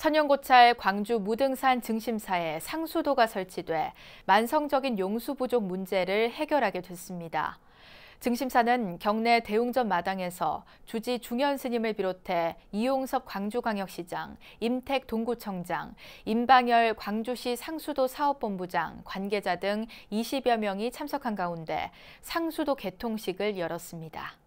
천연고찰 광주 무등산 증심사에 상수도가 설치돼 만성적인 용수 부족 문제를 해결하게 됐습니다. 증심사는 경내 대웅전 마당에서 주지 중현 스님을 비롯해 이용섭 광주광역시장, 임택 동구청장, 임방열 광주시 상수도 사업본부장, 관계자 등 20여 명이 참석한 가운데 상수도 개통식을 열었습니다.